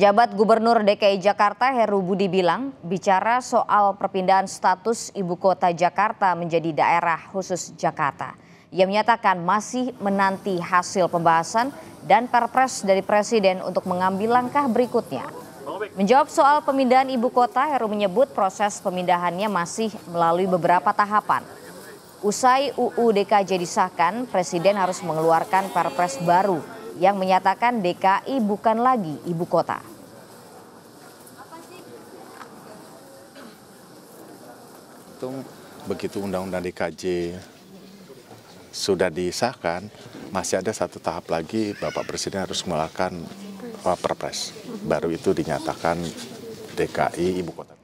Penjabat Gubernur DKI Jakarta Heru Budi bilang, bicara soal perpindahan status ibu kota Jakarta menjadi daerah khusus Jakarta. Ia menyatakan masih menanti hasil pembahasan dan perpres dari Presiden untuk mengambil langkah berikutnya. Menjawab soal pemindahan ibu kota, Heru menyebut proses pemindahannya masih melalui beberapa tahapan. Usai UU jadi disahkan, Presiden harus mengeluarkan perpres baru yang menyatakan DKI bukan lagi ibu kota. Begitu undang-undang DKJ sudah disahkan, masih ada satu tahap lagi Bapak Presiden harus melakukan Perpres. Baru itu dinyatakan DKI ibu kota.